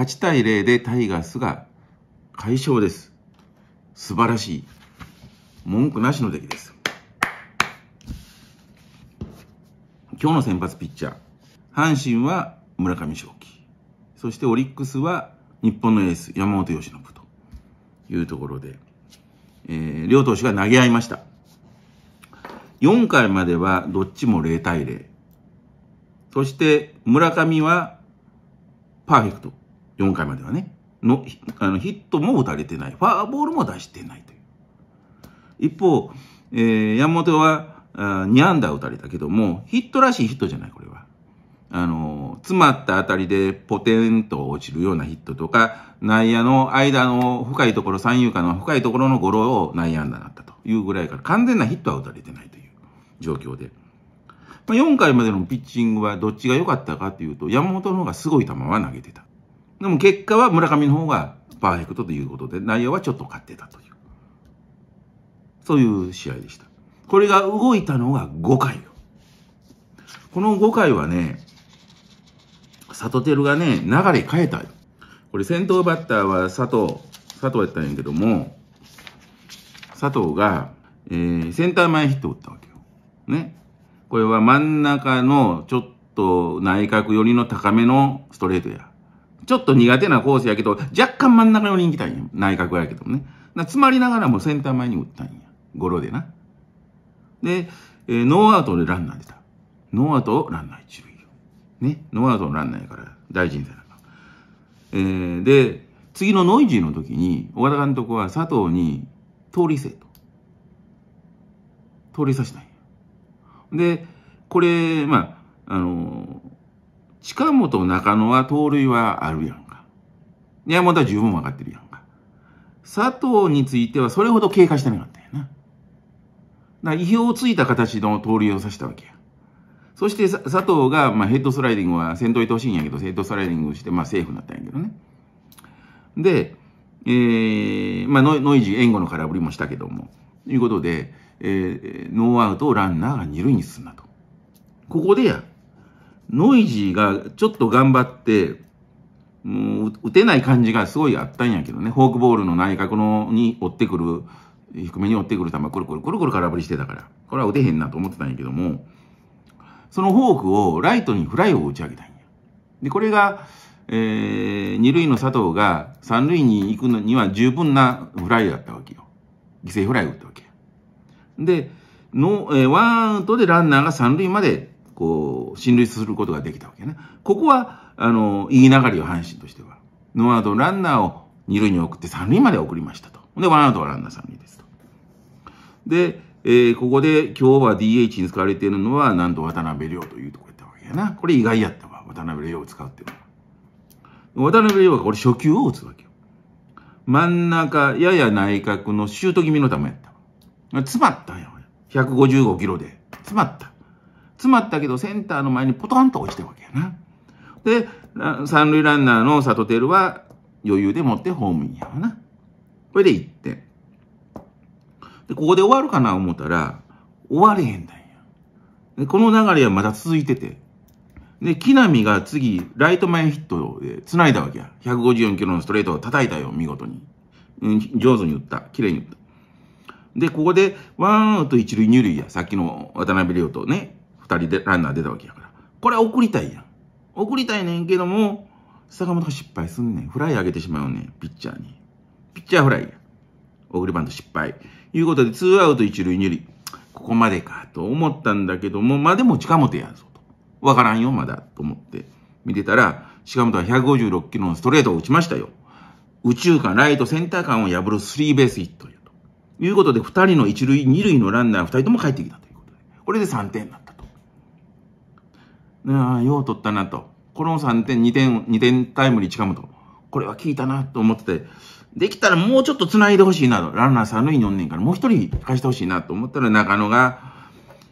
8対0でタイガースが快勝です。素晴らしい。文句なしの出来です。今日の先発ピッチャー、阪神は村上正輝、そしてオリックスは日本のエース、山本由伸というところで、えー、両投手が投げ合いました。4回まではどっちも0対0。そして村上はパーフェクト。4回まではね、のあのヒットも打たれてない、ファーボールも出してないという。一方、えー、山本はあ2安打打たれたけども、ヒットらしいヒットじゃない、これは。あの、詰まったあたりでポテンと落ちるようなヒットとか、内野の間の深いところ、三遊間の深いところのゴロを内野安打なったというぐらいから、完全なヒットは打たれてないという状況で。まあ、4回までのピッチングはどっちが良かったかというと、山本の方がすごい球は投げてた。でも結果は村上の方がパーフェクトということで、内容はちょっと勝ってたという。そういう試合でした。これが動いたのが5回よ。この5回はね、サトテルがね、流れ変えたよ。これ先頭バッターは佐藤、佐藤やったんやけども、佐藤が、えー、センター前ヒット打ったわけよ。ね。これは真ん中のちょっと内角寄りの高めのストレートや。ちょっと苦手なコースやけど、若干真ん中の人気たいんや。内角やけどもね。詰まりながらもセンター前に打ったんや。ゴロでな。で、えー、ノーアウトでランナー出た。ノーアウト、ランナー一塁ね。ノーアウトのランナーやから大事にせなかえー、で、次のノイジーの時に、小田監督は佐藤に通りせと。通りさせたんや。で、これ、まあ、あの近本中野は盗塁はあるやんか。山本は十分分かってるやんか。佐藤についてはそれほど経過してなかったやな。な、意表をついた形の盗塁を指したわけや。そして佐藤が、まあ、ヘッドスライディングは先頭いてほしいんやけど、ヘッドスライディングして、まあ、セーフになったんやけどね。で、えー、まあノイ、ノイジー、援護の空振りもしたけども、ということで、えー、ノーアウトランナーが二塁に進んだと。ここでや、ノイジーがちょっと頑張って、もう打てない感じがすごいあったんやけどね、フォークボールの内角のに追ってくる、低めに追ってくる球、くるくるくるくる空振りしてたから、これは打てへんなと思ってたんやけども、そのフォークをライトにフライを打ち上げたんや。で、これが、えー、二塁の佐藤が三塁に行くのには十分なフライだったわけよ。犠牲フライを打ったわけ。で、の、えー、ワンアウトでランナーが三塁まで、こう、こ進塁することができたわけね。ここは、あの、言い流れを阪神としては。ノーアウトランナーを二塁に送って三塁まで送りましたと。で、ワンアウトはランナー三塁ですと。で、えー、ここで今日は DH に使われているのは、なんと渡辺亮というとこやったわけやな。これ意外やったわ。渡辺亮を使うっていうのは。渡辺亮がこれ初球を打つわけよ。真ん中、やや内角のシュート気味の球やったわ。詰まったんや、155キロで。詰まった。詰まったけど、センターの前にポトンと落ちてるわけやな。で、三塁ランナーのサトテルは余裕で持ってホームインやわな。これで1点。で、ここで終わるかな思ったら、終われへんだんや。で、この流れはまだ続いてて。で、木浪が次、ライト前ヒットで繋いだわけや。154キロのストレートを叩いたよ、見事に。うん、上手に打った。綺麗に打った。で、ここで、ワンアウト一塁二塁や。さっきの渡辺亮とね、人でランナー出たわけやから。これは送りたいやん。送りたいねんけども、坂本が失敗すんねん。フライ上げてしまうねん、ピッチャーに。ピッチャーフライや。送りバント失敗。いうことで、ツーアウト一塁二塁。ここまでかと思ったんだけども、まあ、でも近本やぞと。わからんよ、まだ。と思って見てたら、近本は156キロのストレートを打ちましたよ。宇宙間、ライト、センター間を破るスリーベースヒットということで、2人の1塁、2塁のランナー2人とも帰ってきたということで、これで3点になった。あよう取ったなと。この3点、2点、2点タイムリー近むと。これは効いたなと思ってて、できたらもうちょっと繋いでほしいなと。ランナー3塁におんねんから、もう1人返してほしいなと思ったら中野が、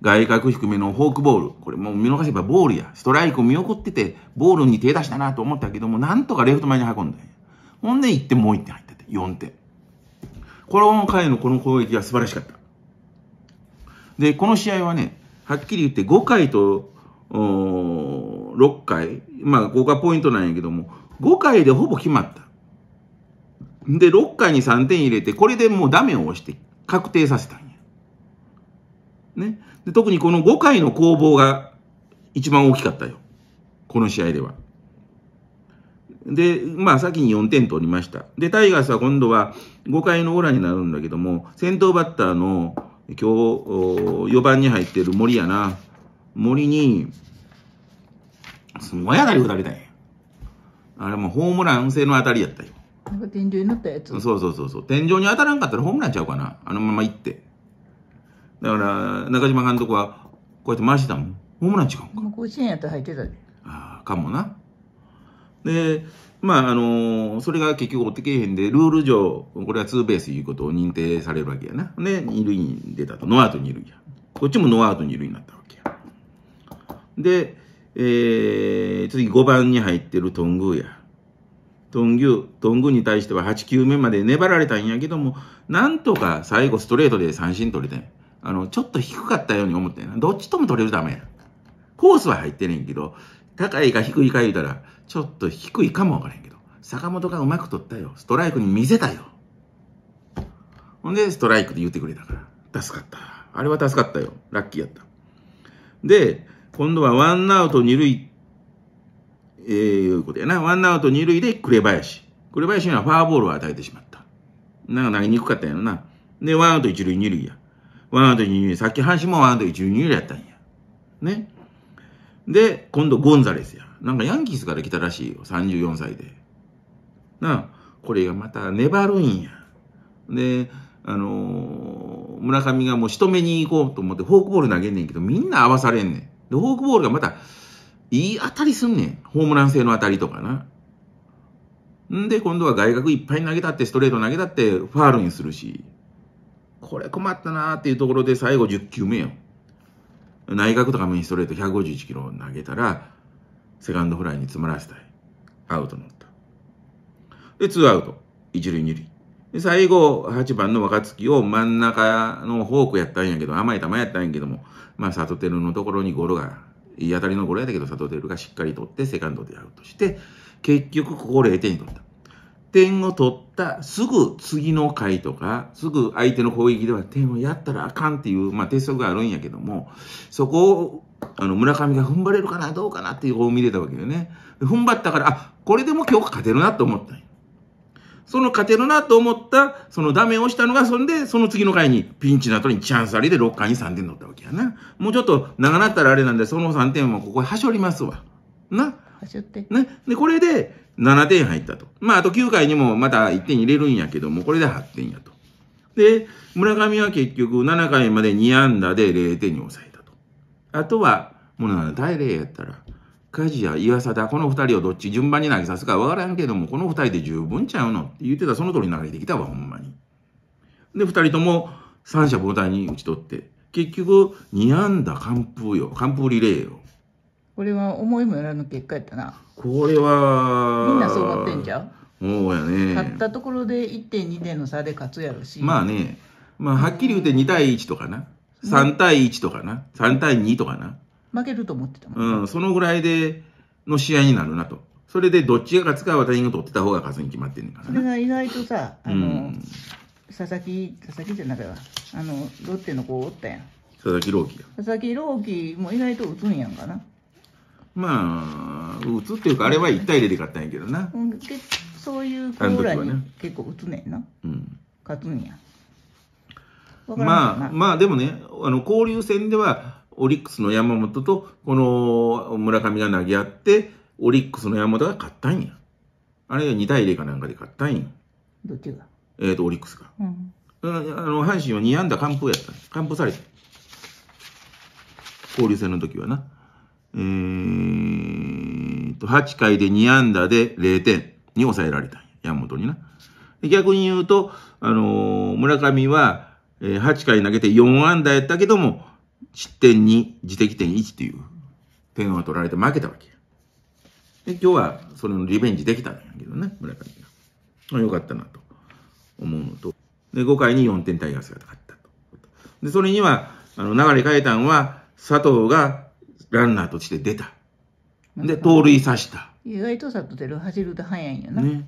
外角低めのフォークボール。これもう見逃せばボールや。ストライクを見送ってて、ボールに手出したなと思ったけども、なんとかレフト前に運んだほんで1点もう1点入ってて、4点。この回のこの攻撃は素晴らしかった。で、この試合はね、はっきり言って5回と6回、まあ、ここがポイントなんやけども、5回でほぼ決まった。で、6回に3点入れて、これでもうダメを押して確定させたんや。ね。で特にこの5回の攻防が一番大きかったよ。この試合では。で、まあ先に4点取りました。で、タイガースは今度は5回の裏になるんだけども、先頭バッターの今日4番に入ってる森やな。森に、すごい当たり打たれたんや。あれもホームラン性の当たりやったよ。なんか天井に乗ったやつ。そうそうそうそう。天井に当たらんかったらホームランちゃうかな。あのまま行って。だから、中島監督は、こうやって回してたもん。ホームラン違うんか。甲子園やったら入ってたで。ああ、かもな。で、まあ、あのー、それが結局追ってけえへんで、ルール上、これはツーベースいうことを認定されるわけやな。で、二塁に出たと。ノーアウト二塁や。こっちもノーアウト二塁になったわけ。で、えー、次5番に入ってる頓宮や。頓宮、頓宮に対しては8球目まで粘られたんやけども、なんとか最後ストレートで三振取れてん。あの、ちょっと低かったように思ってんどっちとも取れるためや。コースは入ってねんけど、高いか低いか言うたら、ちょっと低いかもわからへんけど、坂本がうまく取ったよ。ストライクに見せたよ。ほんで、ストライクで言ってくれたから。助かった。あれは助かったよ。ラッキーやった。で、今度はワンアウト二塁、えー、いうことやな。ワンアウト二塁で紅林。紅林にはファーボールを与えてしまった。なんか投げにくかったんやろな。で、ワンアウト一塁二塁や。ワンアウト二塁。さっき阪神もワンアウト一塁二塁やったんや。ね。で、今度ゴンザレスや。なんかヤンキースから来たらしいよ。34歳で。なあ、これがまた粘るんや。で、あのー、村上がもう仕留めに行こうと思ってフォークボール投げんねんけど、みんな合わされんねん。で、フォークボールがまた、いい当たりすんねん。ホームラン性の当たりとかな。んで、今度は外角いっぱい投げたって、ストレート投げたって、ファールにするし。これ困ったなーっていうところで、最後10球目よ。内角とかメインストレート151キロ投げたら、セカンドフライに詰まらせたい。アウトなった。で、ツーアウト。一塁二塁。で、最後、8番の若月を真ん中のフォークやったんやけど、甘い球やったんやけども、まあ、サトテルのところにゴロが、いい当たりのゴロやったけど、サトテルがしっかり取って、セカンドでアウトして、結局、ここ0点取った。点を取ったすぐ次の回とか、すぐ相手の攻撃では点をやったらあかんっていう、まあ、鉄則があるんやけども、そこを、あの、村上が踏ん張れるかな、どうかなっていう、方を見れたわけでね。踏ん張ったから、あ、これでも今日勝てるなと思ったんや。その勝てるなと思った、そのダメをしたのが、そんで、その次の回に、ピンチの後にチャンスありで6回に3点乗ったわけやな。もうちょっと長なったらあれなんで、その3点はここはしょりますわ。な。はしょって。ね。で、これで7点入ったと。まあ、あと9回にもまた1点入れるんやけども、これで8点やと。で、村上は結局7回まで2安打で0点に抑えたと。あとは、もう7対0やったら、梶や岩貞この2人をどっち順番に投げさすか分からんけどもこの2人で十分ちゃうのって言ってたその通り投げてきたわほんまに。で2人とも三者凡退に打ち取って結局2安打完封よ完封リレーよ。これは思いもよらぬ結果やったな。これはみんなそう思ってんじゃん。そうやね。勝ったところで1.2点の差で勝つやろし。まあねまあはっきり言って2対1とかな3対1とかな3対2とかな。負けると思ってたもん、うん、そのぐらいでの試合になるなと。それでどっちが勝つかは他人が取ってた方が勝つに決まってんねんから、ね、それが意外とさ、あの、うん、佐々木、佐々木じゃなくて、あの、ロッテの子おったやん。佐々木朗希佐々木朗希も意外と打つんやんかな。まあ、打つっていうか、あれは1対0で勝ったんやけどな。うん、けそういう子ぐらいに結構打つねんな。ねうん、勝つんや。まあ、まあでもね、あの交流戦では、オリックスの山本と、この村上が投げ合って、オリックスの山本が勝ったんや。あれが2対0かなんかで勝ったんや。どっちがえっ、と、オリックスが。うん。あの、阪神は2安打完封やった。完封された。交流戦の時はな。えーと、8回で2安打で0点に抑えられたんや。山本にな。逆に言うと、あのー、村上は、えー、8回投げて4安打やったけども、失点2、自適点1という点を取られて負けたわけで、今日はそれのリベンジできたんやけどね、村上が。よかったなと思うのと。で、5回に4点タイガースが勝ったと。で、それには、あの、流れ変えたんは、佐藤がランナーとして出た。で、盗塁刺した。意外と佐藤出る走ると早いんやな。ね。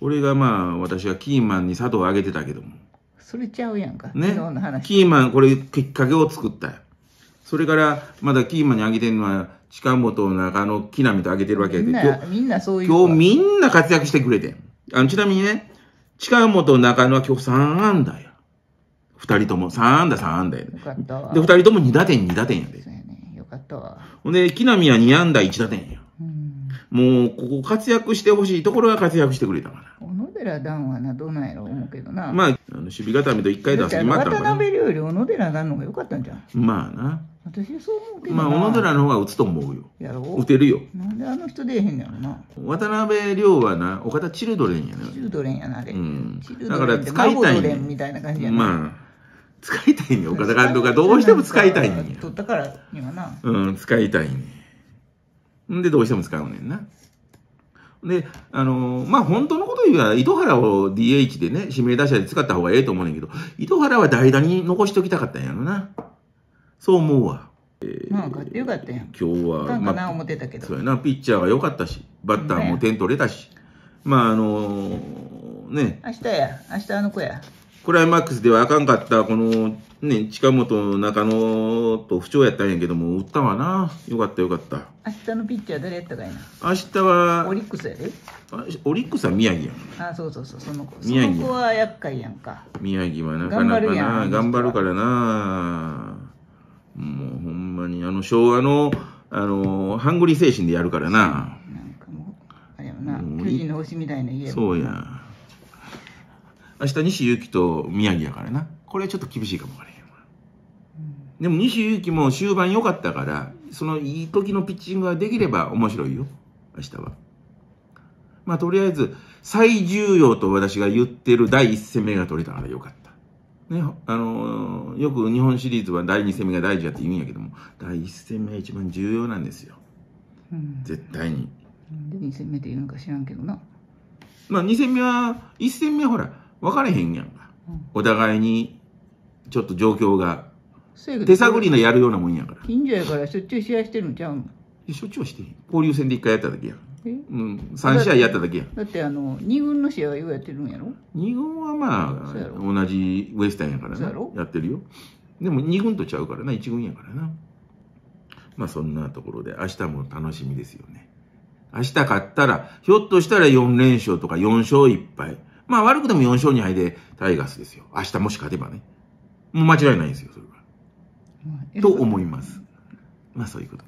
これがまあ、私はキーマンに佐藤を挙げてたけども。それちゃうやんか。ね。キーマン、これ、きっかけを作ったそれから、まだキーマンにあげてるのは、近本、中野、木並とあげてるわけやで。みんな、みんなそういう。今日みんな活躍してくれてあの、ちなみにね、近本、中野は今日3安打や。2人とも3安打、3安打やで。よかったで、2人とも2打点、2打点やで。そうやね。よかったわ。ほんで、木並は2安打、1打点や。もう、ここ活躍してほしいところは活躍してくれたから。寺段はなどうなんやろう思うけどなまああの守備固めと一回出すま今渡辺より小野寺なんのがよかったんじゃんまあな私そう思うけどまあ小野寺の方が打つと思うよやろ打てるよなんであの人出えへんのやろな渡辺亮はなお方チルドレンやな、チルドレンやなあれ、うん、だから使いたい、ね、みたいな感じやな、まあ使いたいね岡田監督がどうしても使いたいねん取ったからにはなうん使いたいねんでどうしても使うねんなであのー、まあ本当の塁は糸原を DH でね、指名打者で使った方がええと思うねんけど、糸原は代打に残しておきたかったんやろな。そう思うわ。えあ、勝ってよかったやん。今日は、まあ、思ってたけど。そうやな、ピッチャーは良かったし、バッターも点取れたし。まあ、あのー、ね。明日や、明日あの子や。クライマックスではあかんかった、この、ね、近本、中野と不調やったんやけども、打ったわな。よかったよかった。明日のピッチャー誰やったかいな。明日は。オリックスやで。オリックスは宮城やん。あ、そうそうそう、その子。宮城。その子は厄介やんか。宮城はなかなかな、頑張るからな。もうほんまに、あの昭和の、あの、ハングリー精神でやるからな。なんかもう、あれやな、巨人の星みたいな家やそうや。明日西勇輝と宮城やからな。これはちょっと厳しいかも分からへんわ。うん、でも西勇輝も終盤良かったから、そのいい時のピッチングができれば面白いよ。明日は。まあとりあえず、最重要と私が言ってる第1戦目が取れたから良かった。ね、あのー、よく日本シリーズは第2戦目が大事だって言うんやけども、第1戦目が一番重要なんですよ。うん、絶対に。で2戦目って言うのか知らんけどな。まあ2戦目は、1戦目ほら、分かれへんやんか、うん、お互いにちょっと状況が手探りのやるようなもんやから近所やからしょっちゅう試合してるんちゃうんしょっちゅうして交流戦で1回やっただけやうん、3試合やっただけやだってあの2軍の試合はようやってるんやろ2軍はまあ同じウエスタンやからなやってるよでも2軍とちゃうからな1軍やからなまあそんなところで明日も楽しみですよね明日勝ったらひょっとしたら4連勝とか4勝1敗まあ悪くても4勝2敗でタイガースですよ。明日もし勝てばね。もう間違いないんですよ、それは。と思います。まあそういうこと